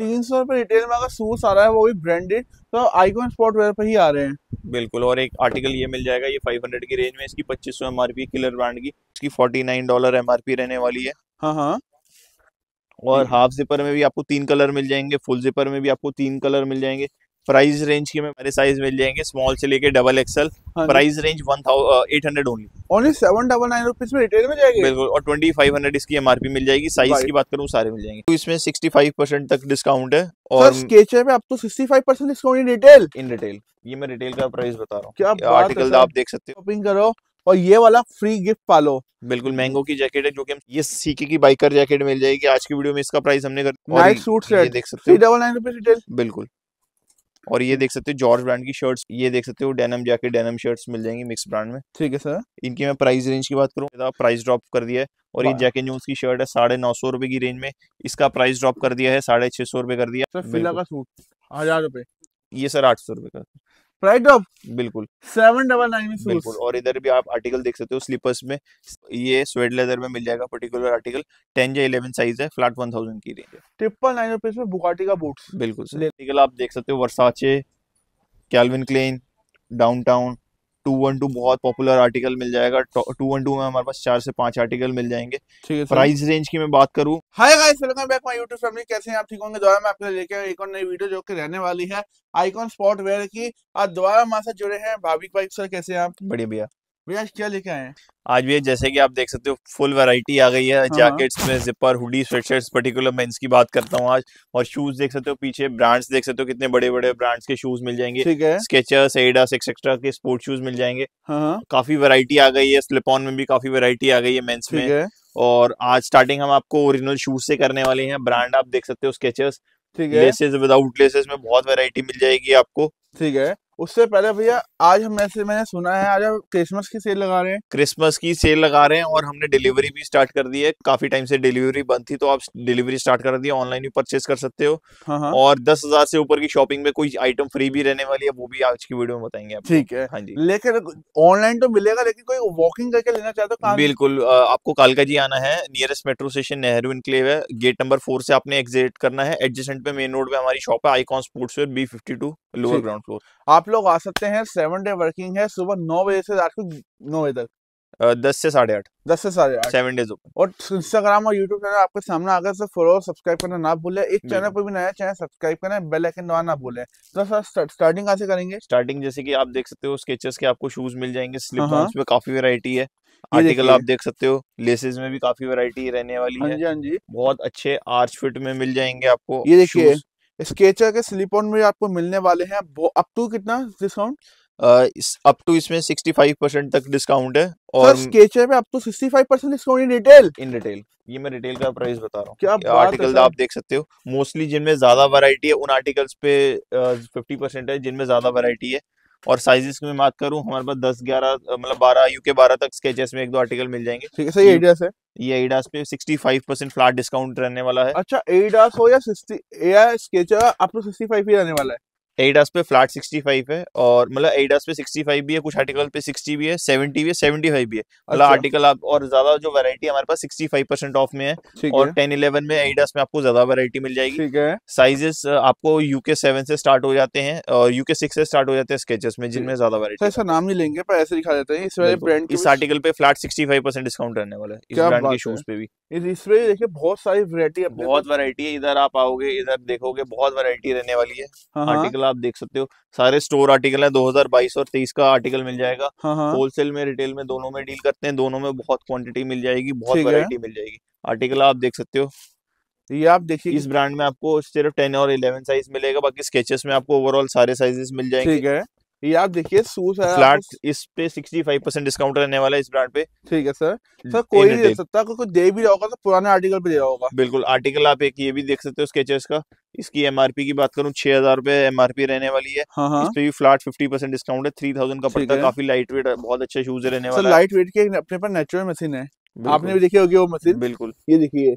तीन सौ रुपए रिटेल में अगर सूट आ रहा है वो भी ब्रांडेड तो आईकॉन स्पॉट वेयर पर ही आ रहे हैं बिल्कुल और एक आर्टिकल ये मिल जाएगा ये 500 की रेंज में इसकी 2500 सौ M R P killer brand की इसकी 49 डॉलर एम आर पी रहने वाली है हाँ हाँ और हाफ जिपर में भी आपको तीन कलर मिल जाएंगे फुल जिपर में भी आपको तीन कलर मिल जाएंगे प्राइस रेंज के में हमारे साइज मिल जाएंगे स्मॉल से लेके double XL price range one eight hundred only only seven double nine rupees में रिटेल में जाएगी बिल्कुल और ट्वेंटी फाइव हंड्रेड इसकी एम मिल जाएगी साइज की बात करूँ सारे मिल जाएंगे तो इसमें सिक्सटी फाइव परसेंट तक डिस्काउंट है और स्केचर में आपको sixty five percent discount in retail in retail ये मैं रिटेल का प्राइस बता रहा हूँ क्या आर्टिकल आप देख सकते हो शॉपिंग करो और ये वाला फ्री गिफ्ट पालो बिल्कुल मैंगो की जैकेट है जो कि ये सीके की बाइकर जैकेट मिल जाएगी आज की वीडियो में इसका प्राइस हमने कर नाइट सूट देख सकते हो डबल नाइन रुपीज रिटेल बिल्कुल और ये देख सकते हो जॉर्ज ब्रांड की शर्ट्स ये देख सकते हो डेनम जैकेट डेनम शर्ट्स मिल जाएंगी मिक्स ब्रांड में ठीक है सर इनकी मैं प्राइस रेंज की बात करूँ प्राइस ड्रॉप कर दिया है और ये जैकेट न्यूज की शर्ट है साढ़े नौ सौ रुपए की रेंज में इसका प्राइस ड्रॉप कर दिया है साढ़े छह सौ रुपए कर दिया सर फिला का सूट हजार रुपए ये सर आठ सौ रुपए का प्राइस ड्रॉप बिल्कुल सेवन डबल नाइन में बिल्कुल और इधर भी आप आर्टिकल देख सकते हो स्लीपर्स में ये स्वेड लेदर में मिल जाएगा पर्टिकुलर आर्टिकल टेन या इलेवन साइज है फ्लैट वन थाउजेंड की रेंज ट्रिपल नाइन रुपीज में बुकाटी का बूट बिल्कुल आप देख सकते हो Versace Calvin Klein Downtown two one two बहुत पॉपुलर आर्टिकल मिल जाएगा टू वन टू में हमारे पास चार से पांच आर्टिकल मिल जाएंगे प्राइस रेंज की मैं बात करूँ hi guys welcome back my YouTube family कैसे हैं आप ठीक होंगे दोबारा मैं आपके लेके एक और नई वीडियो जो कि रहने वाली है आईकॉन स्पॉट वेयर की और दोबारा हमारे साथ जुड़े हैं भाभी भाई सर कैसे हैं आप बढ़िया भैया भैया क्या लेके आए आज भी जैसे कि आप देख सकते हो फुल वैरायटी आ गई है हाँ। जैकेट्स हाँ। में zipper hoodie sweatshirts particular men's की बात करता हूँ आज और शूज देख सकते हो पीछे ब्रांड्स देख सकते हो कितने बड़े बड़े ब्रांड्स के शूज मिल जाएंगे ठीक है स्केचर्स एडास एक्सेट्रा के स्पोर्ट शूज मिल जाएंगे हाँ।, हाँ। काफी वरायटी आ गई है स्लिपॉन में भी काफी वरायटी आ गई है मेन्स में और आज स्टार्टिंग हम आपको ओरिजिनल शूज से करने वाले हैं ब्रांड आप देख सकते हो स्केचर्स ठीक है लेसेस विदाउट लेसेस में बहुत वैरायटी मिल जाएगी आपको ठीक है उससे पहले भैया आज हम ऐसे मैंने सुना है आज आप क्रिसमस की सेल लगा रहे हैं क्रिसमस की सेल लगा रहे हैं और हमने डिलीवरी भी स्टार्ट कर दी है काफी टाइम से डिलीवरी बंद थी तो आप डिलीवरी स्टार्ट कर दी ऑनलाइन भी परचेज कर सकते हो हाँ, हाँ। और दस हजार से ऊपर की शॉपिंग में कोई आइटम फ्री भी रहने वाली है वो भी आज की वीडियो में बताएंगे आप ठीक है हाँ जी लेकिन ऑनलाइन तो मिलेगा लेकिन कोई वॉकिंग करके लेना चाहते हो बिल्कुल आपको कालका जी आना है nearest metro station Nehru enclave है गेट नंबर फोर से आपने एग्जिट करना है एडजस्टेंट पे मेन रोड पे हमारी शॉप है Icon Sports B fifty two lower ground floor आप लोग आ सकते हैं सेवन डे वर्किंग है सुबह नौ बजे से रात को नौ बजे तक दस से साढ़े आठ दस से साढ़े आठ सेवन डेज ओपन और इंस्टाग्राम और यूट्यूब चैनल आपके सामने आकर से फॉलो सब्सक्राइब करना ना भूले एक चैनल पर भी नया चैनल सब्सक्राइब करना बेल आइकन दबाना ना भूले तो सर स्टार्टिंग कहाँ से करेंगे स्टार्टिंग जैसे कि आप देख सकते हो स्केचेस के आपको शूज मिल जाएंगे स्लिपर्स हाँ, हाँ। में काफी वेरायटी है आर्टिकल आप देख सकते हो लेसेस में भी काफी वेरायटी रहने वाली हाँ है जी बहुत अच्छे आर्च फिट में मिल जाएंगे आपको ये देखिए स्केचर के स्लिप ऑन में आपको मिलने वाले हैं अप टू कितना डिस्काउंट अप टू इसमें 65 परसेंट तक डिस्काउंट है और स्केचर में up to 65 percent discount in retail in retail ये मैं रिटेल का प्राइस बता रहा हूँ क्या आर्टिकल आप देख सकते हो मोस्टली जिनमें ज्यादा वैरायटी है उन आर्टिकल्स पे फिफ्टी परसेंट है जिनमें ज्यादा वैरायटी है और साइजेस की बात करूँ हमारे पास दस ग्यारह मतलब बारह यू के बारह तक स्केचेस में एक दो आर्टिकल मिल जाएंगे ठीक है सही एडिडास है ये एडिडास पे 65 परसेंट फ्लैट डिस्काउंट रहने वाला है अच्छा एडिडास हो या 60 या स्केचर आपको 65 ही रहने वाला है एडास पे फ्लैट 65 है और मतलब एडास पे 65 भी है कुछ आर्टिकल पे 60 भी है 70 भी है 75 भी है मतलब अच्छा। आर्टिकल आप और ज्यादा जो वैरायटी हमारे पास 65 परसेंट ऑफ में है और 10 11 में एडास में आपको ज्यादा वैरायटी मिल जाएगी ठीक है साइजेस आपको यूके सेवन से स्टार्ट हो जाते हैं और यूके सिक्स से स्टार्ट हो जाते हैं स्केचेस में जिनमें ज्यादा वैरायटी अच्छा, ऐसा नाम नहीं लेंगे पर ऐसे दिखा देते हैं इस ब्रांड इस आर्टिकल पे फ्लैट सिक्सटी डिस्काउंट रहने वाला है इस ब्रांड के शूज पे भी इसमें देखिए बहुत सारी वैरायटी है बहुत वैरायटी तो- है इधर आप आओगे इधर देखोगे बहुत वैरायटी रहने वाली है हाँ। आर्टिकल हाँ। आप देख सकते हो सारे स्टोर आर्टिकल है 2022 और 23 का आर्टिकल मिल जाएगा होलसेल हाँ, हाँ। में रिटेल में दोनों में डील करते हैं दोनों में बहुत क्वांटिटी मिल जाएगी बहुत वरायटी मिल जाएगी आर्टिकल आप देख सकते हो ये आप देखिए इस ब्रांड में आपको सिर्फ टेन और इलेवन साइज मिलेगा बाकी स्केचेस में आपको ओवरऑल सारे साइजेस मिल जाएंगे ये आप देखिए सूट है फ्लैट इस पे 65 परसेंट डिस्काउंट रहने वाला है इस ब्रांड पे ठीक है सर सर कोई नहीं दे सकता कोई दे भी रहा होगा तो पुराने आर्टिकल पे दे रहा होगा बिल्कुल आर्टिकल आप एक ये भी देख सकते हो स्केचेस का इसकी एमआरपी की बात करूं छह हजार रुपए एमआरपी रहने वाली है हाँ, हाँ इस पे भी फ्लैट फिफ्टी परसेंट डिस्काउंट है थ्री थाउजेंड का पड़ता है काफी लाइट वेट है बहुत अच्छा शूज रहने वाला लाइट वेट के अपने पास नेचुरल मशीन है आपने भी देखी होगी वो मशीन बिल्कुल ये देखिए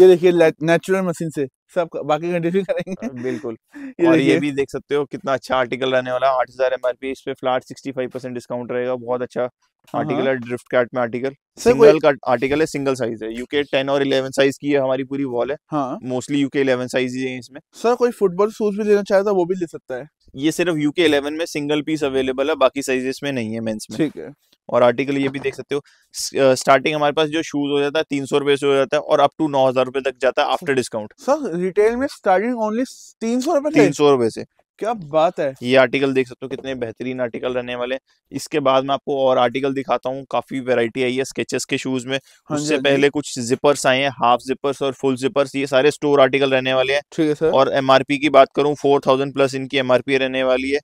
ये देखिए नेचुरल मशीन से सब बाकी कंट्रीज भी करेंगे बिल्कुल ये और ये भी देख सकते हो कितना अच्छा आर्टिकल रहने वाला आठ हजार एम आर पी इस पे flat sixty five percent discount रहेगा बहुत अच्छा आर्टिकल हाँ, हाँ। है ड्रिफ्ट कैट में आर्टिकल सिंगल का आर्टिकल है सिंगल साइज है यूके टेन और इलेवन साइज की है हमारी पूरी वॉल है मोस्टली यूके इलेवन साइज ही है इसमें सर कोई फुटबॉल शूज भी लेना चाहता तो है वो भी ले सकता है ये सिर्फ यूके इलेवन हम्म। में सिंगल पीस अवेलेबल है बाकी साइजेस में नहीं है मेंस में ठीक है और आर्टिकल ये भी देख सकते हो स्टार्टिंग हमारे पास जो शूज हो जाता है तीन सौ रुपए से हो जाता है और अप टू नौ हजार रुपए तक जाता है आफ्टर डिस्काउंट सर रिटेल में स्टार्टिंग ओनली तीन सौ रुपए तीन सौ रुपए से क्या बात है ये आर्टिकल देख सकते हो कितने बेहतरीन आर्टिकल रहने वाले इसके बाद मैं आपको और आर्टिकल दिखाता हूँ काफी वेरायटी आई है स्केचेस के शूज में हाँ उससे हाँ पहले कुछ जिपर्स आए हैं हाफ जिपर्स और फुल जिपर्स ये सारे स्टोर आर्टिकल रहने वाले हैं ठीक है सर और एम की बात करूँ फोर थाउजेंड प्लस इनकी एम रहने वाली है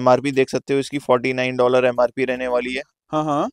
एम देख सकते हो इसकी फोर्टी नाइन डॉलर एम रहने वाली है हाँ हाँ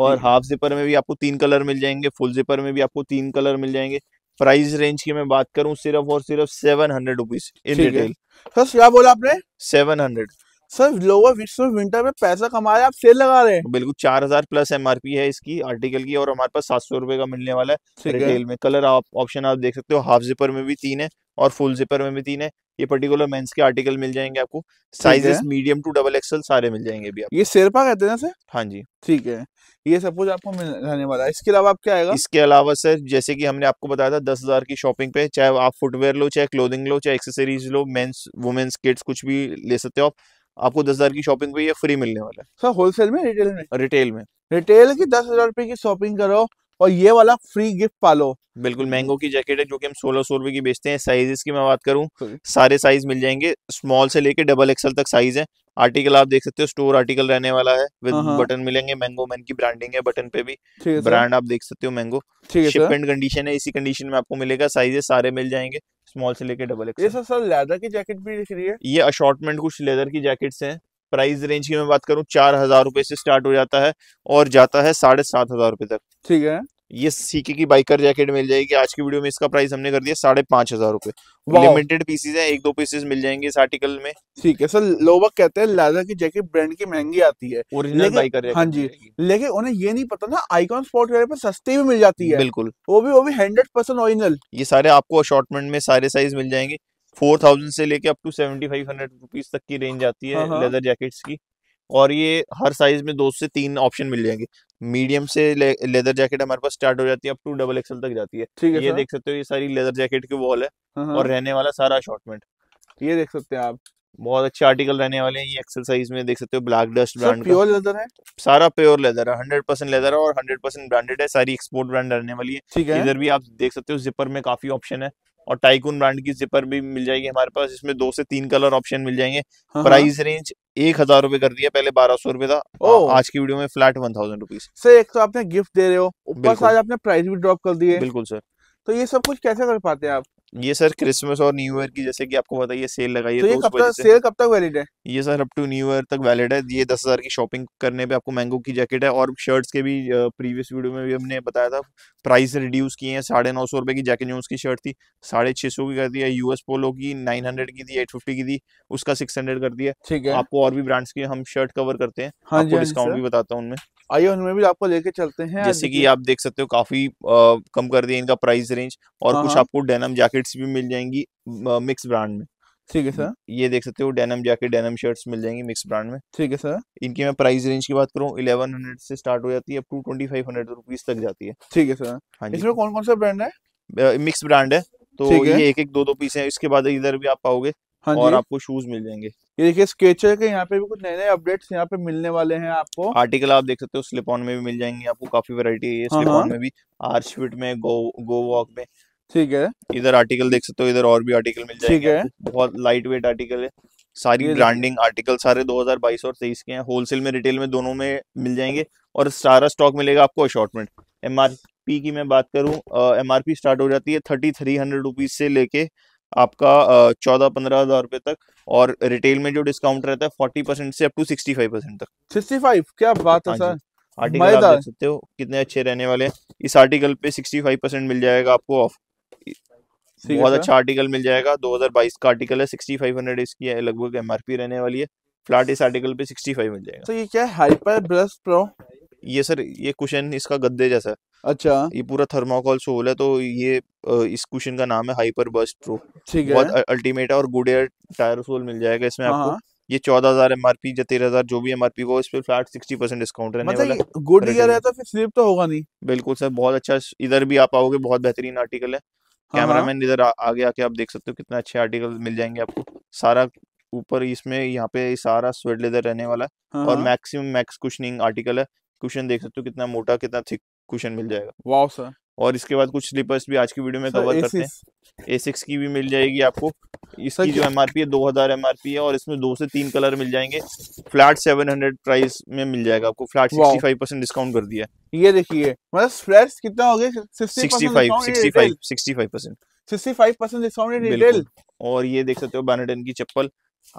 और हाफ हम्म। जिपर में भी आपको तीन कलर मिल जाएंगे फुल जिपर में भी आपको तीन कलर मिल जाएंगे प्राइस रेंज की मैं बात करूं सिर्फ और सिर्फ seven hundred rupees in detail sir क्या बोला आपने सेवन हंड्रेड सर लोअर विश्व विंटर में पैसा कमा रहे आप सेल लगा रहे हैं बिल्कुल चार हजार प्लस एमआरपी है इसकी आर्टिकल की और हमारे पास सात सौ रुपए का मिलने वाला है रिटेल में कलर ऑप्शन आप देख सकते हो हाफ जिपर में भी तीन है और फुल जिपर में भी तीन है ये पर्टिकुलर मेंस के आर्टिकल मिल जाएंगे आपको sizes medium to double XL सारे मिल जाएंगे भी अभी ये शेरपा कहते हैं सर हाँ जी ठीक है ये सब कुछ आपको मिल जाने वाला है इसके अलावा आप क्या आएगा इसके अलावा सर जैसे कि हमने आपको बताया था दस हजार की शॉपिंग पे चाहे आप फुटवेयर लो चाहे क्लोथिंग लो चाहे एक्सेसरीज लो मेन्स वुमेन्स किड्स कुछ भी ले सकते हो आप आपको दस हजार की शॉपिंग पे ये फ्री मिलने वाला है सर होलसेल में रिटेल में रिटेल में रिटेल की दस हजार रुपए की शॉपिंग करो और ये वाला फ्री गिफ्ट पालो बिल्कुल मैंगो की जैकेट है जो कि हम सोलह सौ रुपए की बेचते हैं साइजेस की मैं बात करूं हाँ। सारे साइज मिल जाएंगे स्मॉल से लेके डबल एक्सल तक साइज है आर्टिकल आप देख सकते हो स्टोर आर्टिकल रहने वाला है विद बटन हाँ, हाँ। मिलेंगे मैंगो मैन की ब्रांडिंग है बटन पे भी ब्रांड आप देख सकते हो मैंगो शिपमेंट कंडीशन है इसी कंडीशन में आपको मिलेगा साइजेस सारे मिल जाएंगे स्मॉल से लेके डबल एक्सल ये सर लेदर की जैकेट भी दिख रही है ये अशॉर्टमेंट कुछ लेदर की जैकेट्स हैं प्राइस रेंज की मैं बात करूँ चार हजार रुपए से स्टार्ट हो जाता है और जाता है साढ़े सात हजार रुपए तक ठीक है ये सीके की बाइकर जैकेट मिल जाएगी आज की वीडियो में इसका प्राइस हमने कर दिया साढ़े पांच हजार रूपए लिमिटेड पीसीज है एक दो पीसेज मिल जाएंगे इस आर्टिकल में ठीक है सर लोग कहते हैं लादा की जैकेट ब्रांड की महंगी आती है ओरिजिनल बाइकर हाँ जी लेकिन उन्हें ये नहीं पता ना आईकॉन स्पॉट पर सस्ती भी मिल जाती है बिल्कुल वो भी वो भी हंड्रेड परसेंट ओरिजिनल ये सारे आपको अशॉर्टमेंट में सारे साइज मिल जाएंगे फोर थाउजेंड से लेके up to seventy five hundred rupees तक की रेंज आती है लेदर हाँ, जैकेट्स हाँ। की और ये हर साइज में दो से तीन ऑप्शन मिल जाएंगे मीडियम से ले, लेदर जैकेट हमारे पास स्टार्ट हो जाती है अप टू डबल एक्सएल तक जाती है ठीक है ये देख सकते हो ये सारी लेदर जैकेट की वॉल है हाँ, और रहने वाला सारा अशॉर्टमेंट ये देख सकते हैं आप बहुत अच्छे आर्टिकल रहने वाले हैं ये साइज में देख सकते हो black dust brand pure leather है सारा प्योर लेदर है हंड्रेड परसेंट लेदर है और हंड्रेड परसेंट ब्रांडेड है सारी एक्सपोर्ट ब्रांड रहने वाली है ठीक है इधर भी आप देख सकते हो जिपर में काफी ऑप्शन है और टाइकून ब्रांड की जिपर भी मिल जाएगी हमारे पास इसमें दो से तीन कलर ऑप्शन मिल जाएंगे हाँ, प्राइस हाँ। रेंज एक हजार रूपए कर दिया पहले बारह सौ रूपये था आज की वीडियो में flat one thousand rupees sir एक तो आपने गिफ्ट दे रहे हो ऊपर आज आपने प्राइस भी ड्रॉप कर दिए बिल्कुल सर तो ये सब कुछ कैसे कर पाते हैं आप ये सर क्रिसमस और न्यू ईयर की जैसे कि आपको पता है सेल लगाई है तो, ये तो कब तक सेल कब तक वैलिड है ये sir up to new year तक वैलिड है ये दस हज़ार की शॉपिंग करने पे आपको मैंगो की जैकेट है और शर्ट्स के भी प्रीवियस वीडियो में भी हमने बताया था प्राइस रिड्यूस किए हैं साढ़े नौ सौ रुपए की जैकेट जो उसकी शर्ट थी साढ़े छह सौ की कर दी है यूएस पोलो की नाइन हंड्रेड की थी एट फिफ्टी की थी उसका सिक्स हंड्रेड कर दिया ठीक है आपको और भी ब्रांड्स की हम शर्ट कवर करते हैं हाँ आपको डिस्काउंट हाँ भी बताता हूँ उनमें आइए उनमें भी आपको लेके चलते हैं जैसे कि आप देख सकते हो काफी आ, कम कर दिए इनका प्राइस रेंज और हाँ, कुछ हाँ। आपको डेनम जैकेट्स भी मिल जाएंगी मिक्स ब्रांड में ठीक है सर ये देख सकते हो डेनम जैकेट डेनम शर्ट्स मिल जाएंगी मिक्स ब्रांड में ठीक है सर इनकी मैं प्राइस रेंज की बात करूँ इलेवन हंड्रेड से स्टार्ट हो जाती है to twenty five hundred rupees तक जाती है ठीक है सर हाँ इसमें कौन कौन सा ब्रांड है मिक्स ब्रांड है तो ये एक एक दो दो पीस है इसके बाद इधर भी आप पाओगे हाँ और आपको शूज मिल जाएंगे ये देखिए स्केचर के यहाँ पे भी कुछ नए नए अपडेट्स यहाँ पे मिलने वाले हैं आपको आर्टिकल आप देख सकते हो स्लिप ऑन में भी मिल जाएंगे आपको काफी वेरायटी है स्लिप ऑन हाँ, हाँ। में भी आर्च फिट में गो गो वॉक में ठीक है इधर आर्टिकल देख सकते हो इधर और भी आर्टिकल मिल जाएंगे ठीक है बहुत लाइट वेट आर्टिकल है सारी ब्रांडिंग आर्टिकल सारे 2022 और 23 के हैं होलसेल में रिटेल में दोनों में मिल जाएंगे और सारा स्टॉक मिलेगा आपको अशॉर्टमेंट एमआरपी की मैं बात करूं एमआरपी स्टार्ट हो जाती है थर्टी थ्री हंड्रेड रुपीज से लेके आपका चौदह पंद्रह हजार रुपए तक और रिटेल में जो डिस्काउंट रहता है फोर्टी परसेंट से अप सिक्सटी फाइव परसेंट तक सिक्सटी फाइव क्या बात है हाँ सर आर्टिकल आप देख सकते हो कितने अच्छे रहने वाले हैं इस आर्टिकल पे सिक्सटी फाइव परसेंट मिल जाएगा आपको ऑफ बहुत अच्छा आर्टिकल मिल जाएगा दो हजार बाईस का आर्टिकल है सिक्सटी फाइव हंड्रेड इसकी लगभग एम आर पी रहने वाली है फ्लैट इस आर्टिकल पे सिक्सटी फाइव मिल जाएगा तो ये क्या है हाइपर ब्रश प्रो ये सर ये कुशन इसका गद्दे जैसा है अच्छा ये पूरा थर्माकोल सोल है तो ये इस क्वेश्चन का नाम है हाइपर बस प्रो ठीक है बहुत अल्टीमेट है और गुड एयर टायर सोल मिल जाएगा इसमें हाँ, आपको हाँ। ये चौदह हजार एम आर पी या तेरह हजार जो भी एम आर पी इस पर फ्लैट सिक्सटी परसेंट डिस्काउंट रहने मतलब वाला गुड ईयर है तो फिर स्लिप तो होगा नहीं बिल्कुल सर बहुत अच्छा इधर भी आप आओगे बहुत बेहतरीन आर्टिकल है कैमरा हाँ, मैन इधर आगे आके आप देख सकते हो कितने अच्छे आर्टिकल मिल जाएंगे आपको सारा ऊपर इसमें यहाँ पे सारा स्वेट लेदर रहने वाला है और मैक्सिमम मैक्स कुशनिंग आर्टिकल है कुशन देख सकते हो कितना मोटा कितना थिक कुशन मिल जाएगा वाओ सर और इसके बाद कुछ स्लीपर्स भी आज की वीडियो में कवर करते हैं ए सिक्स की भी मिल जाएगी आपको इसकी जो एमआरपी है दो हज़ार एम है और इसमें दो से तीन कलर मिल जाएंगे फ्लैट सेवन हंड्रेड प्राइस में मिल जाएगा आपको flat sixty five percent discount कर दिया ये देखिए मतलब फ्लैट कितना हो गया sixty five percent sixty five percent discount retail और ये देख सकते हो बैनेटन की चप्पल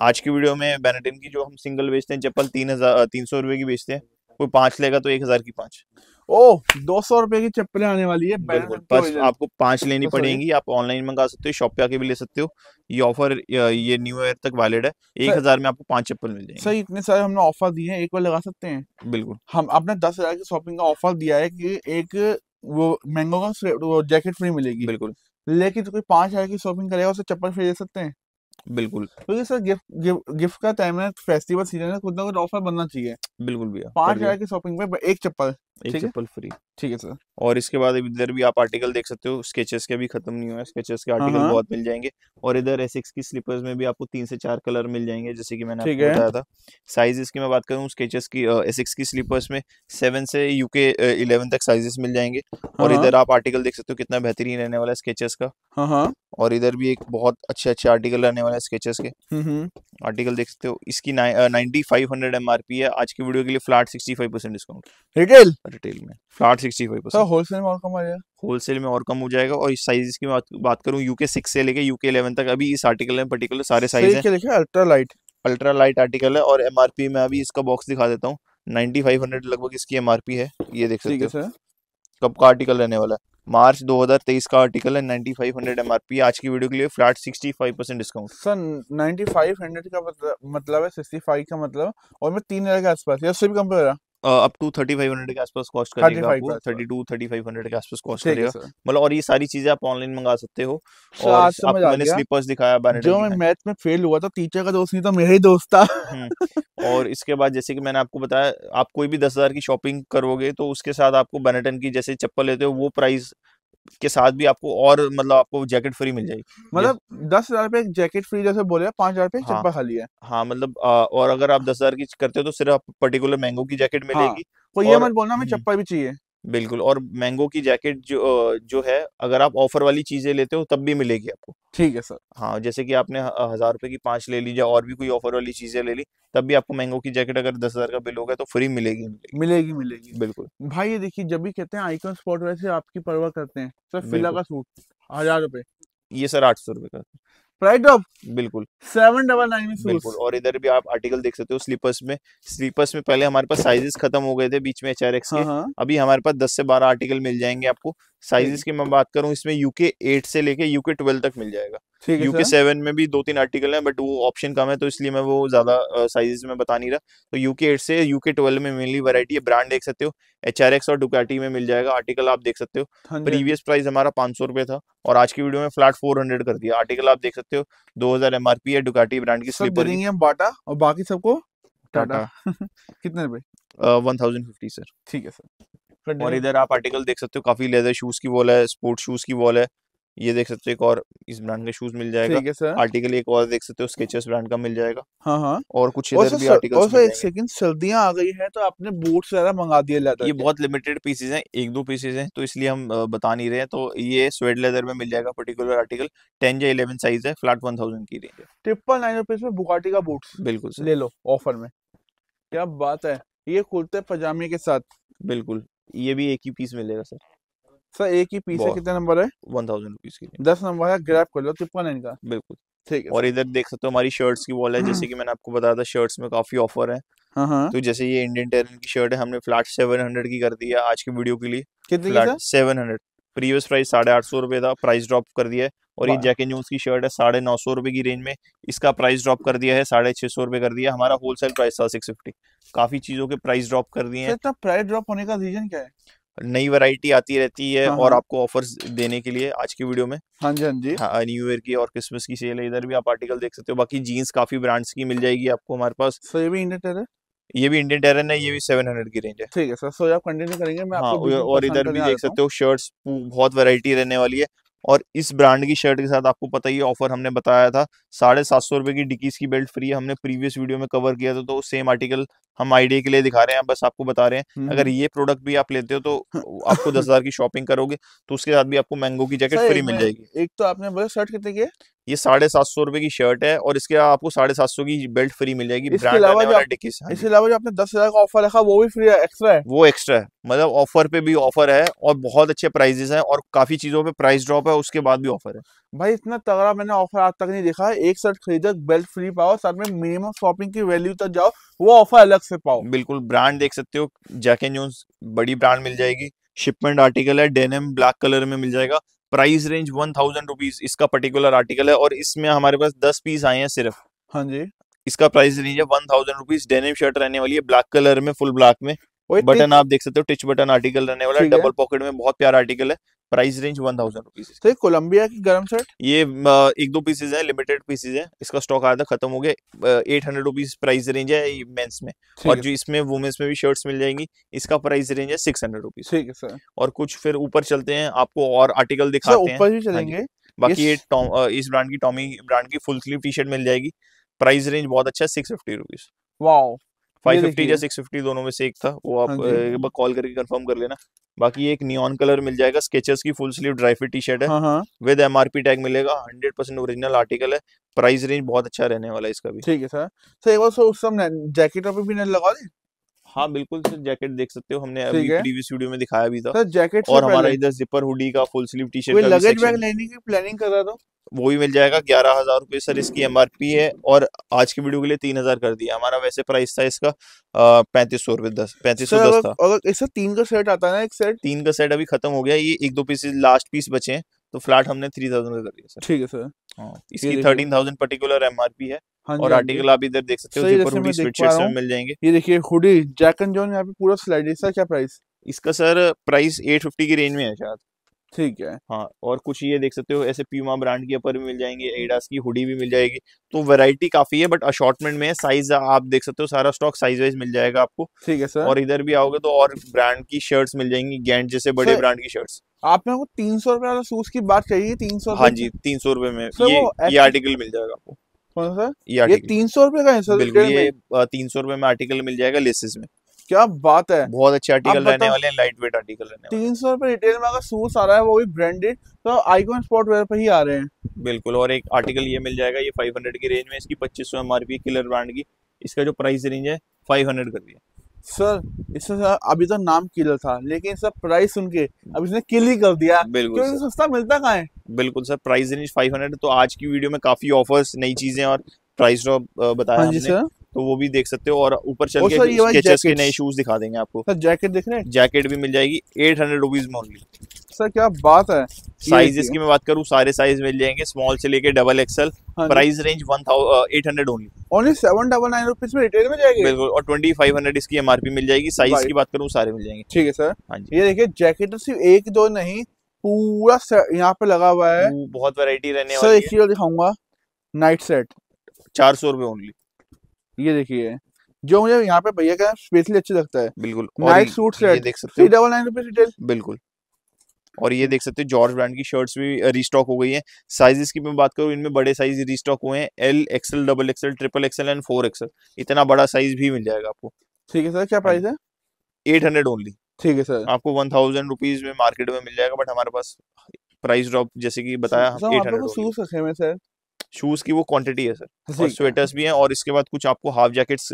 आज की वीडियो में बैनेटन की जो हम सिंगल बेचते हैं चप्पल तीन हजार तीन सौ रुपए की बेचते हैं कोई पांच लेगा तो एक हजार की पांच ओ दो सौ रुपए की चप्पलें आने वाली है तो बस आपको पांच लेनी पड़ेंगी आप ऑनलाइन मंगा सकते हो शॉप पे आके भी ले सकते हो ये ऑफर ये न्यू ईयर तक वैलिड है एक हजार में आपको पांच चप्पल मिल जाएंगे सर इतने सारे हमने ऑफर दिए हैं एक बार लगा सकते हैं बिल्कुल हम आपने दस हजार की शॉपिंग का ऑफर दिया है की एक वो मैंगो का जैकेट फ्री मिलेगी बिल्कुल लेकिन कोई पांच हजार की शॉपिंग करेगा उसे चप्पल फ्री दे सकते हैं बिल्कुल क्योंकि तो सर गिफ्ट गिफ्ट का टाइम है फेस्टिवल सीजन है कुछ ना कुछ ऑफर बनना चाहिए बिल्कुल भैया पांच हजार की शॉपिंग में एक चप्पल एक चप्पल फ्री ठीक है सर और इसके बाद इधर भी आप आर्टिकल देख सकते हो स्केचेस के भी खत्म नहीं हुए स्केचेस के हाँ, आर्टिकल हाँ। बहुत मिल जाएंगे और इधर एसिक्स की स्लीपर्स में भी आपको तीन से चार कलर मिल जाएंगे जैसे कि मैंने आपको बताया था साइजेस की मैं बात करूँ स्केचेस की एसिक्स की स्लीपर्स में सेवन से यूके इलेवन तक साइजेस मिल जाएंगे हाँ, और इधर आप आर्टिकल देख सकते हो कितना बेहतरीन रहने वाला है स्केचेस का और इधर भी एक बहुत अच्छे अच्छे आर्टिकल रहने वाले हमारे स्केचेस के आर्टिकल देख सकते हो इसकी ninety five hundred M R P है आज की वीडियो के लिए flat sixty five percent discount retail retail में flat sixty five percent wholesale में और कम आ जाएगा होलसेल में और कम हो जाएगा और इस साइज की बात करूँ यूके सिक्स से लेके यूके इलेवन तक अभी इस आर्टिकल में पर्टिकुलर सारे साइज है ultra light ultra light article है और एम आर पी में अभी इसका बॉक्स दिखा देता हूँ नाइनटी फाइव हंड्रेड लगभग इसकी एम आर पी है ये देख सकते हो कब का आर्टिकल रहने वाला है मार्च 2023 का आर्टिकल है 9500 एमआरपी आज की वीडियो के लिए फ्लैट 65 परसेंट डिस्काउंट सर 9500 का मतलब, मतलब है 65 का मतलब और मैं तीन हजार के आसपास या उससे भी कम पे हो रहा up to thirty five hundred के आसपास कॉस्ट करेगा आपको thirty to thirty five hundred के आसपास कॉस्ट करेगा मतलब और ये सारी चीजें आप ऑनलाइन मंगा सकते हो और आप मैंने स्लीपर्स दिखाया जो मैं मैथ में फेल हुआ था टीचर का दोस्त नहीं था मेरा ही दोस्त था हम्म, और इसके बाद जैसे कि मैंने आपको बताया आप कोई भी दस हजार की शॉपिंग करोगे तो उसके साथ आपको बेनेटन की जैसे चप्पल लेते हो वो प्राइस के साथ भी आपको और मतलब आपको जैकेट फ्री मिल जाएगी मतलब दस हजार रुपए जैकेट फ्री जैसे बोले पांच हजार रुपए हाँ। चप्पा खाली है हाँ मतलब आ, और अगर आप दस हजार की करते हो तो सिर्फ पर्टिकुलर मैंगो की जैकेट हाँ, मिलेगी कोई तो ये मत बोलना हमें हम्म। चप्पा भी चाहिए बिल्कुल और मैंगो की जैकेट जो जो है अगर आप ऑफर वाली चीजें लेते हो तब भी मिलेगी आपको ठीक है सर हाँ जैसे कि आपने हजार रुपए की पांच ले ली या और भी कोई ऑफर वाली चीजें ले ली तब भी आपको मैंगो की जैकेट अगर दस हजार का बिल होगा तो फ्री मिलेगी मिलेगी मिलेगी मिलेगी बिल्कुल भाई ये देखिए जब भी कहते हैं आइकन स्पॉट वैसे आपकी परवाह करते हैं सर फिला का सूट हजार रुपए ये सर आठ सौ रुपए का राइट डॉप बिल्कुल सेवन डबल नाइन में बिल्कुल और इधर भी आप आर्टिकल देख सकते हो स्लीपर्स में स्लीपर्स में पहले हमारे पास साइजेस खत्म हो गए थे बीच में एच आर एक्स अभी हमारे पास दस से बारह आर्टिकल मिल जाएंगे आपको साइजेस की मैं बात करूँ इसमें यूके एट से लेके यूके ट्वेल्व तक मिल जाएगा यूके सेवन में भी दो तीन आर्टिकल हैं बट वो ऑप्शन कम है तो इसलिए मैं वो ज्यादा साइजेस में बता नहीं रहा तो यूके एट से यूके ट्वेल्व में मेनली वैरायटी है ब्रांड देख सकते हो एच आर एक्स और डुकाटी में मिल जाएगा आर्टिकल आप देख सकते हो प्रीवियस हाँ प्राइस हमारा पांच सौ रुपए था और आज की वीडियो में फ्लैट फोर हंड्रेड कर दिया आर्टिकल आप देख सकते हो दो हजार एम आर पी है डुकाटी ब्रांड की स्लीपर बाटा और बाकी सबको टाटा कितने रुपए वन थाउजेंड फिफ्टी सर ठीक है सर और इधर आप आर्टिकल देख सकते हो काफी लेदर शूज की वॉल है स्पोर्ट्स शूज की वॉल है ये देख सकते हो एक और इस ब्रांड का शूज मिल जाएगा ठीक है सर आर्टिकल एक और देख सकते हो स्केचर्स ब्रांड का मिल जाएगा हाँ हाँ और कुछ इधर भी आर्टिकल और सर एक सेकंड सर्दियां आ गई है तो आपने बूट वगैरह मंगा दिए लेदर ये बहुत लिमिटेड पीसेज हैं एक दो पीसेज हैं तो इसलिए हम बता नहीं रहे तो ये स्वेड लेदर में मिल जाएगा पर्टिकुलर आर्टिकल टेन या इलेवन साइज है फ्लैट वन थाउजेंड की रेंज ट्रिपल नाइन रुपीज में बुकाटी का बूट बिल्कुल ले लो ऑफर में क्या बात है ये कुर्ते पजामे के साथ बिल्कुल ये भी एक ही पीस मिलेगा सर सर एक ही पीस है कितने नंबर है वन थाउजेंड रुपीज के दस नंबर है ग्रैप कर लो ट्रिपल नाइन का बिल्कुल ठीक है और इधर देख सकते हो हमारी शर्ट्स की वॉल है जैसे कि मैंने आपको बताया था शर्ट्स में काफी ऑफर है हाँ, हाँ। तो जैसे ये इंडियन टेरन की शर्ट है हमने फ्लैट सेवन हंड्रेड की कर दिया आज की वीडियो के लिए कितनी सेवन हंड्रेड प्रीवियस प्राइस साढ़े आठ सौ रुपए था प्राइस ड्रॉप कर दिया है और ये जैक न्यूज की शर्ट है साढ़े नौ सौ रुपए की रेंज में इसका प्राइस ड्रॉप कर दिया है साढ़े छह सौ रुपए कर दिया हमारा होलसेल प्राइस था सिक्स फिफ्टी काफी चीजों के प्राइस ड्रॉप कर दिए हैं प्राइस ड्रॉप होने का रीजन क्या है नई वैरायटी आती रहती है हाँ, और हाँ। आपको ऑफर्स देने के लिए आज की वीडियो में हाँ जी हाँ जी हाँ न्यू ईयर की और क्रिसमस की सेल है इधर भी आप आर्टिकल देख सकते हो बाकी जीन्स काफी ब्रांड्स की मिल जाएगी आपको हमारे पास सो ये भी इंडियन टेरन ये भी इंडियन टेरन है ये भी सेवन हंड्रेड की रेंज है ठीक है सर सो आप कंटिन्यू करेंगे मैं हाँ, आपको और इधर भी देख सकते हो शर्ट्स बहुत वेरायटी रहने वाली है और इस ब्रांड की शर्ट के साथ आपको पता ही ऑफर हमने बताया था साढ़े सात सौ रुपये की डिकीज़ की बेल्ट फ्री है हमने प्रीवियस वीडियो में कवर किया था तो सेम आर्टिकल हम आइडिया के लिए दिखा रहे हैं बस आपको बता रहे हैं हम्म। अगर ये प्रोडक्ट भी आप लेते हो तो आपको दस हज़ार की शॉपिंग करोगे तो उसके साथ भी आपको मैंगो की जैकेट फ्री मिल जाएगी एक तो आपने बोला शर्ट कितने की ये साढ़े सात सौ रुपए की शर्ट है और इसके आपको साढ़े सात सौ की बेल्ट फ्री मिल जाएगी इसके हाँ अलावा जो आपने दस हजार का ऑफर रखा वो भी फ्री है एक्स्ट्रा है वो एक्स्ट्रा है मतलब ऑफर पे भी ऑफर है और बहुत अच्छे प्राइजेस हैं और काफी चीजों पे प्राइस ड्रॉप है उसके बाद भी ऑफर है भाई इतना तगड़ा मैंने ऑफर आज तक नहीं देखा है एक शर्ट खरीदो बेल्ट फ्री पाओ साथ में मिनिमम शॉपिंग की वैल्यू तक जाओ वो ऑफर अलग से पाओ बिल्कुल ब्रांड देख सकते हो जैक एंड बड़ी ब्रांड मिल जाएगी शिपमेंट आर्टिकल है डेनिम ब्लैक कलर में मिल जाएगा price range one thousand rupees इसका पर्टिकुलर आर्टिकल है और इसमें हमारे पास दस पीस आए हैं सिर्फ हाँ जी इसका प्राइस रेंज है one thousand rupees denim shirt रहने वाली है ब्लैक कलर में फुल ब्लैक में बटन आप देख सकते हो टिच बटन आर्टिकल रहने वाला है डबल पॉकेट में बहुत प्यारा आर्टिकल है price range one thousand rupees तो कोलंबिया की गर्म शर्ट ये एक दो पीसेज है लिमिटेड पीसेज है इसका स्टॉक आधा खत्म हो गया eight hundred rupees price range है मेंस में और जो इसमें वुमेन्स में भी शर्ट्स मिल जाएंगी इसका प्राइस रेंज है सिक्स हंड्रेड रुपीज ठीक है सर और कुछ फिर ऊपर चलते हैं आपको और आर्टिकल दिखाते हैं ऊपर भी चलेंगे हाँ बाकी ये टॉम इस ब्रांड की टॉमी ब्रांड की फुल स्लीव टी शर्ट मिल जाएगी प्राइस रेंज बहुत अच्छा है six fifty rupees wow five दोनों में से एक था वो आप हाँ एक बार कॉल करके कंफर्म कर लेना बाकी एक नियॉन कलर मिल जाएगा स्केचेस की full sleeve dry fit T shirt है हाँ। विद एमआरपी टैग मिलेगा हंड्रेड परसेंट ओरिजिनल आर्टिकल है प्राइस रेंज बहुत अच्छा रहने वाला है इसका भी ठीक है सर सर एक बार सर उस समय जैकेट पे भी लगा दें हाँ बिल्कुल सर जैकेट देख सकते हो हमने प्रीवियस वीडियो में दिखाया भी था सर जैकेट और हमारा इधर जिपर हुडी का full sleeve T shirt luggage bag लेने की प्लानिंग कर रहा था वो भी मिल जाएगा ग्यारह हजार रुपए सर इसकी एम है और आज की वीडियो के लिए तीन हजार कर दिया हमारा वैसे प्राइस था इसका पैंतीस सौ रुपए दस पैंतीस सौ दस था इससे तीन का सेट आता है ना एक सेट तीन का सेट अभी खत्म हो गया ये एक दो पीस लास्ट पीस बचे हैं तो फ्लैट हमने थ्री थाउजेंड का कर दिया सर ठीक है सर हाँ इसकी थर्टीन थाउजेंड पर्टिकुलर एम है हाँ और हाँ आर्टिकल आप इधर देख सकते हो ऊपर हुडी स्वेटशर्ट्स में मिल जाएंगे ये देखिए हुडी जैक एंड जॉन यहाँ पे पूरा स्लाइड है इसका क्या प्राइस इसका सर प्राइस 850 की रेंज में है शायद ठीक है हाँ और कुछ ये देख सकते हो ऐसे प्यूमा ब्रांड के ऊपर भी मिल जाएंगे एडास की हुडी भी मिल जाएगी तो वैरायटी काफी है बट अशॉर्टमेंट में साइज आप देख सकते हो सारा स्टॉक साइज वाइज मिल जाएगा आपको ठीक है सर और इधर भी आओगे तो और ब्रांड की शर्ट्स मिल जाएंगी गैंड जैसे बड़े ब्रांड की शर्ट्स आप में तीन सौ रुपए वाला शूज की बात चाहिए तीन सौ हाँ जी तीन सौ रुपए में ये आर्टिकल मिल जाएगा आपको कौन सा ये, तीन सौ रूपये का है तीन सौ रूपये में आर्टिकल मिल जाएगा लेसिस में क्या बात है बहुत अच्छे आर्टिकल रहने वाले हैं लाइट वेट आर्टिकल रहने तीन सौ रुपए रिटेल में अगर सूट आ रहा है वो भी ब्रांडेड तो आईकॉन स्पॉट वेयर पर ही आ रहे हैं बिल्कुल और एक आर्टिकल ये मिल जाएगा ये फाइव हंड्रेड की रेंज में इसकी पच्चीस सौ M R P killer brand की इसका जो प्राइस रेंज है फाइव हंड्रेड कर दिया सर इसने अभी तो नाम किलर था लेकिन सर प्राइस सुन के अब इसने किल ही कर दिया बिल्कुल सर, सस्ता मिलता कहा है बिल्कुल सर प्राइस रेंज 500 तो आज की वीडियो में काफी ऑफर्स नई चीजें और प्राइस ड्रॉप बताया हाँ जी सर तो वो भी देख सकते हो और ऊपर चल के के नए शूज दिखा देंगे आपको सर जैकेट देख रहे हैं जैकेट भी मिल जाएगी एट हंड्रेड रुपीज में ओनली सर क्या बात है साइज इसकी मैं बात करूँ सारे साइज मिल जाएंगे स्मॉल से लेके double XL price range one eight hundred only only seven double nine rupees में रिटेल में जाएगी बिल्कुल और ट्वेंटी फाइव हंड्रेड इसकी एमआरपी मिल जाएगी साइज की बात करूँ सारे मिल जाएंगे ठीक है सर हाँ जी ये देखिए जैकेट तो सिर्फ एक दो नहीं पूरा यहाँ पे लगा हुआ है बहुत वेरायटी रहने सर एक चीज दिखाऊंगा नाइट सेट चार सौ रुपए ओनली ये देखिए जो मुझे यहाँ पे भैया का स्पेशली अच्छा लगता है बिल्कुल नाइट सूट सेट देख सकते डबल नाइन रुपीज रिटेल बिल्कुल और ये देख सकते हो जॉर्ज ब्रांड की शर्ट्स भी रिस्टॉक हो गई है साइजेस की मैं बात करूँ इनमें बड़े साइज रिस्टॉक हुए हैं L XL double XL triple XL and four XL इतना बड़ा साइज भी मिल जाएगा आपको ठीक है सर क्या प्राइस है एट हंड्रेड ओनली ठीक है सर आपको वन थाउजेंड रुपीज में मार्केट में मिल जाएगा बट हमारे पास प्राइस ड्रॉप जैसे कि बताया एट हंड्रेड सर शूज की वो क्वांटिटी है सर और स्वेटर्स भी हैं और इसके बाद कुछ आपको हाफ जैकेट्स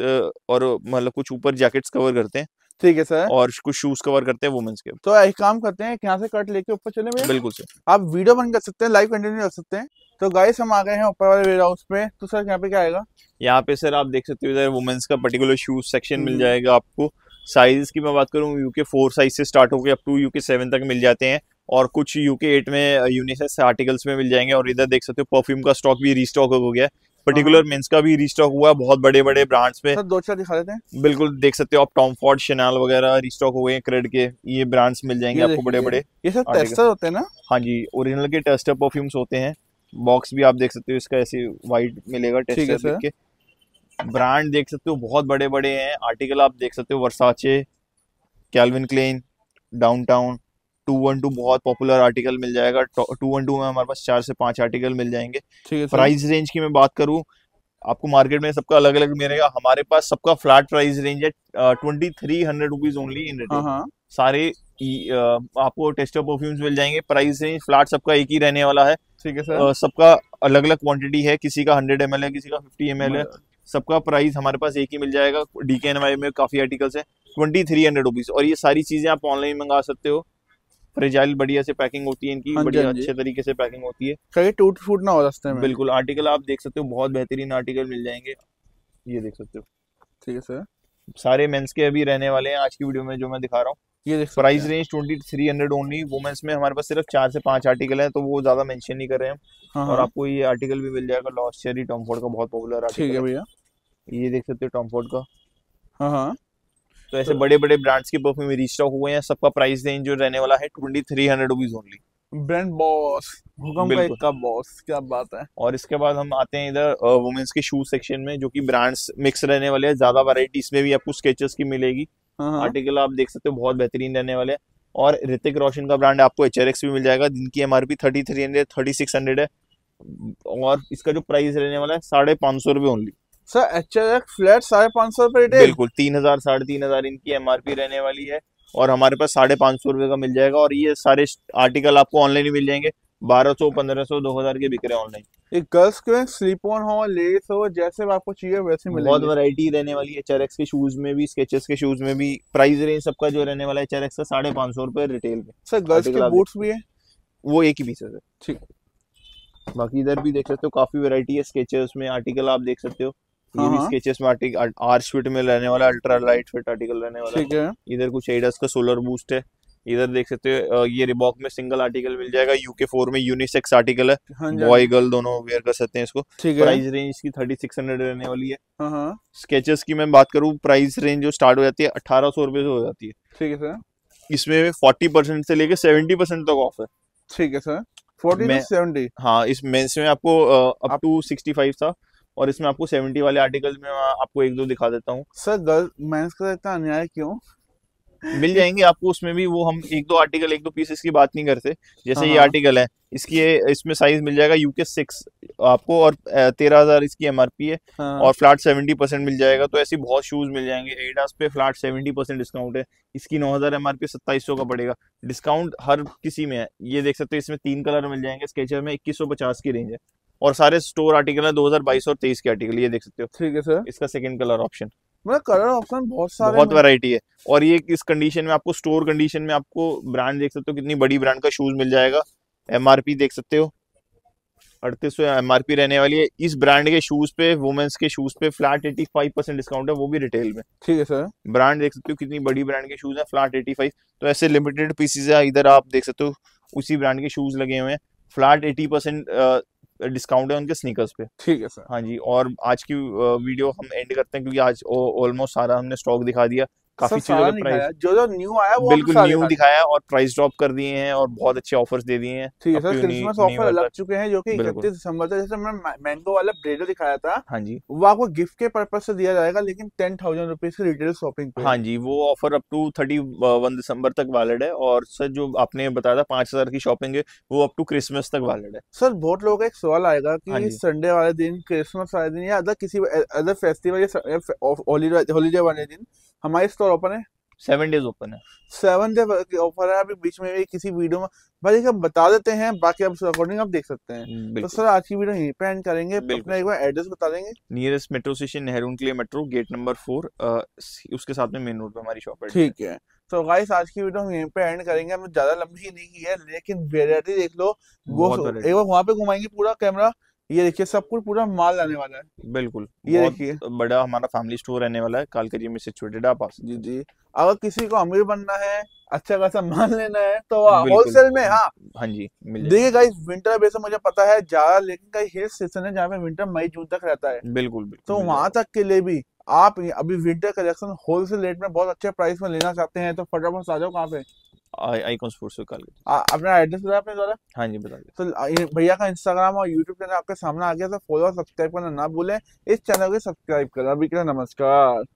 और मतलब कुछ ऊपर जैकेट्स कवर करते हैं ठीक है सर और कुछ शूज कवर करते हैं वुमेन्स के तो एक काम करते हैं यहाँ से कट लेके ऊपर चले बिल्कुल सर आप वीडियो बन कर सकते हैं लाइव कंटिन्यू कर सकते हैं तो गाइस हम आ गए हैं ऊपर वाले वेयर हाउस पे तो सर यहाँ पे क्या आएगा यहाँ पे सर आप देख सकते हो इधर वुमेन्स का पर्टिकुलर शूज सेक्शन मिल हम्म। जाएगा आपको साइज की मैं बात करूँ यू के फोर साइज से स्टार्ट होकर up to U K seven तक मिल जाते हैं और कुछ यू के एट में यूनिसेक्स uh, आर्टिकल्स में मिल जाएंगे और इधर देख सकते हो परफ्यूम का स्टॉक भी रीस्टॉक हो गया है पर्टिकुलर मेंस हाँ। का भी रिस्टॉक हुआ बहुत बड़े बड़े ब्रांड्स पे दो चार दिखा देते हैं बिल्कुल देख सकते हो आप टॉम फॉर्ड शनाल वगैरह रिस्टॉक हुए हैं क्रेड के ये ब्रांड्स मिल जाएंगे आपको बड़े बड़े ये सब टेस्टर हाँ, होते हैं ना हाँ जी ओरिजिनल के टेस्टर परफ्यूम्स होते हैं बॉक्स भी आप देख सकते हो इसका ऐसे वाइट मिलेगा टेस्टर के ब्रांड देख सकते हो बहुत बड़े बड़े हैं आर्टिकल आप देख सकते हो Versace Calvin Klein Downtown two one two बहुत पॉपुलर आर्टिकल मिल जाएगा टू वन टू में हमारे पास चार से पांच आर्टिकल मिल जाएंगे प्राइस रेंज की मैं बात करूँ आपको मार्केट में सबका अलग अलग मिलेगा हमारे पास सबका फ्लैट प्राइस रेंज है twenty three hundred rupees only in return सारे आपको टेस्टर परफ्यूम्स मिल जाएंगे प्राइस रेंज फ्लैट सबका एक ही रहने वाला है ठीक है सर सबका अलग अलग क्वांटिटी है किसी का हंड्रेड एम है किसी का फिफ्टी एम है सबका प्राइस हमारे पास एक ही मिल जाएगा डी के एन वाई में काफी आर्टिकल्स है ट्वेंटी थ्री हंड्रेड रुपीज और ये सारी चीजें आप ऑनलाइन मंगा सकते हो फ्रिजाइल बढ़िया से पैकिंग होती है इनकी हाँ बढ़िया हाँ अच्छे तरीके से पैकिंग होती है कहीं टूट फूट ना हो रास्ते में बिल्कुल आर्टिकल आप देख सकते हो बहुत बेहतरीन आर्टिकल मिल जाएंगे ये देख सकते हो ठीक है सर सारे मेंस के अभी रहने वाले हैं आज की वीडियो में जो मैं दिखा रहा हूँ ये price range twenty three hundred only women's में हमारे पास सिर्फ चार से पांच आर्टिकल हैं तो वो ज्यादा मेंशन नहीं कर रहे हैं हाँ।, हाँ। और आपको ये आर्टिकल भी मिल जाएगा लॉस चेरी टॉमफोर्ड का बहुत पॉपुलर आर्टिकल ठीक है भैया ये देख सकते हो टॉमफोर्ड का हाँ हाँ तो ऐसे बड़े बड़े ब्रांड्स के परफ्यूम रीच आउट हुए हैं सबका प्राइस रेंज जो रहने वाला है twenty three hundred rupees only brand Boss भूकंप का इक्का बॉस क्या बात है और इसके बाद हम आते हैं इधर वुमेन्स के शूज सेक्शन में जो कि ब्रांड्स मिक्स रहने वाले हैं ज्यादा वैरायटीज इसमें भी आपको स्केचेस की मिलेगी आर्टिकल हाँ, हाँ। आप देख सकते हो बहुत बेहतरीन रहने वाले हैं और ऋतिक रोशन का ब्रांड आपको एच भी मिल जाएगा जिनकी M R P thirty three hundred thirty six hundred है और इसका जो प्राइस रहने वाला है साढ़े पाँच सौ रुपये ओनली सर एच फ्लैट साढ़े पाँच सौ रुपये बिल्कुल तीन हजार साढ़े तीन हजार इनकी एम रहने वाली है और हमारे पास साढ़े पाँच सौ रुपये का मिल जाएगा और ये सारे आर्टिकल आपको ऑनलाइन ही मिल जाएंगे बारह सौ पंद्रह सौ दो हजार के बिक रहे ऑनलाइन एक गर्ल्स के स्लीप ऑन हो लेस हो जैसे आपको चाहिए वैसे मिलेंगे बहुत वैरायटी रहने वाली है एच के शूज में भी स्केचेस के शूज में भी प्राइस रेंज सबका जो रहने वाला है एच का साढ़े पाँच सौ रुपये रिटेल में सर गर्ल्स के बूट्स भी है वो एक ही पीस है ठीक बाकी इधर भी देख सकते हो काफी वेरायटी है स्केचेस में आर्टिकल आप देख सकते हो ये भी स्केचेस हाँ, हाँ। में आर फिट में रहने वाला अल्ट्रा लाइट फिट आर्टिकल रहने वाला ठीक है इधर कुछ एडस का सोलर बूस्ट है इधर देख सकते हो ये रिबॉक में सिंगल आर्टिकल मिल जाएगा यूके फोर में यूनिसेक्स आर्टिकल है बॉय हाँ गर्ल दोनों वेयर कर सकते हैं इसको प्राइस रेंज की थर्टी सिक्स हंड्रेड रहने वाली है स्केचेस की मैं बात करूँ प्राइस रेंज जो स्टार्ट हो जाती है अठारह सौ रुपए से हो जाती है ठीक है सर इसमें फोर्टी परसेंट से लेकर सेवेंटी परसेंट तक ऑफ है ठीक है सर फोर्टी सेवेंटी हाँ इस मेन्स में आपको अप टू सिक्सटी फाइव था और इसमें आपको सेवेंटी वाले आर्टिकल में आपको एक दो दिखा देता हूँ सर गर्ल मैं इतना अन्याय क्यों मिल जाएंगे आपको उसमें भी वो हम एक दो आर्टिकल एक दो पीसेस की बात नहीं करते जैसे ये आर्टिकल हाँ, हाँ। है इसकी इसमें साइज मिल जाएगा यूके सिक्स आपको और तेरह हजार इसकी एमआरपी है हाँ। और फ्लैट सेवेंटी परसेंट मिल जाएगा तो ऐसी बहुत शूज मिल जाएंगे एडास पे फ्लैट सेवेंटी परसेंट डिस्काउंट है इसकी नौ हजार एमआरपी सत्ताईस सौ का पड़ेगा डिस्काउंट हर किसी में है ये देख सकते हो इसमें तीन कलर मिल जाएंगे स्केचर में इक्कीस सौ पचास की रेंज है और सारे स्टोर आर्टिकल है 2022 और तेईस के आर्टिकल ये देख सकते हो ठीक है सर इसका सेकंड कलर ऑप्शन मतलब कलर ऑप्शन बहुत सारे बहुत वैरायटी है और ये इस कंडीशन में आपको स्टोर कंडीशन में आपको ब्रांड देख सकते हो कितनी बड़ी ब्रांड का शूज मिल जाएगा एमआरपी देख सकते हो अड़तीस सौ एम रहने वाली है इस ब्रांड के शूज पे वुमेन्स के शूज पे flat eighty five percent discount है वो भी रिटेल में ठीक है सर ब्रांड देख सकते हो कितनी बड़ी ब्रांड के शूज है फ्लैट एटी फाइव तो ऐसे लिमिटेड पीसीज है इधर आप देख सकते हो उसी ब्रांड के शूज लगे हुए हैं फ्लैट एटी परसेंट डिस्काउंट है उनके स्नीकर्स पे ठीक है सर हाँ जी और आज की वीडियो हम एंड करते हैं क्योंकि आज ऑलमोस्ट सारा हमने स्टॉक दिखा दिया काफी चीजों का प्राइस जो जो न्यू आया वो बिल्कुल न्यू दिखाया और प्राइस ड्रॉप कर दिए हैं और बहुत अच्छे ऑफर्स दे दिए हैं ठीक है सर क्रिसमस ऑफर लग चुके हैं जो कि इकतीस दिसंबर तक जैसे मैं मैंगो वाला ब्रेडर दिखाया था हाँ जी वो आपको गिफ्ट के पर्पज से दिया जाएगा लेकिन टेन थाउजेंड रुपीज की रिटेल शॉपिंग हाँ जी वो offer up to thirty one दिसंबर तक वैलिड है और सर जो आपने बताया था पांच हजार की शॉपिंग है वो अप टू क्रिसमस तक वैलिड है सर बहुत लोगों का एक सवाल आएगा की हाँ संडे वाले दिन क्रिसमस वाले दिन या अदर किसी अदर फेस्टिवल या हॉलीडे वाले दिन हमारे स्टोर ओपन है सेवन डेज ओपन है सेवन डे ऑफर है अभी बीच में भी किसी वीडियो में भाई हम बता देते हैं बाकी आप अकॉर्डिंग आप देख सकते हैं हम्म, तो सर आज की वीडियो यहीं पे एंड करेंगे अपना एक बार एड्रेस बता देंगे नियरेस्ट मेट्रो स्टेशन नेहरू के लिए मेट्रो गेट नंबर फोर उसके साथ में मेन रोड पे हमारी शॉप है ठीक है तो गाइस आज की वीडियो हम यहीं पे एंड करेंगे हमने ज्यादा लंबी नहीं की है लेकिन वेरायटी देख लो वो एक बार वहां पे घुमाएंगे पूरा कैमरा ये देखिए सब कुछ पूरा माल आने वाला है बिल्कुल ये देखिए बड़ा हमारा फैमिली स्टोर रहने वाला है कालकरी में सिचुएटेड आप जी जी अगर किसी को अमीर बनना है अच्छा खासा माल लेना है तो होलसेल में हाँ हाँ जी देखिए गाइस विंटर बेस मुझे पता है ज्यादा लेकिन कई हिल स्टेशन है जहाँ पे विंटर मई जून तक रहता है बिल्कुल, बिल्कुल तो वहां तक के लिए भी आप अभी विंटर कलेक्शन होलसेल रेट में बहुत अच्छे प्राइस में लेना चाहते हैं तो फटाफट आ जाओ कहाँ पे आइकॉन स्पोर्ट्स कॉल अपना एड्रेस बताया आपने द्वारा हाँ जी बता दिया तो भैया का इंस्टाग्राम और यूट्यूब चैनल आपके सामने आ गया तो फॉलो और सब्सक्राइब करना ना भूलें इस चैनल को सब्सक्राइब करें अभी के नमस्कार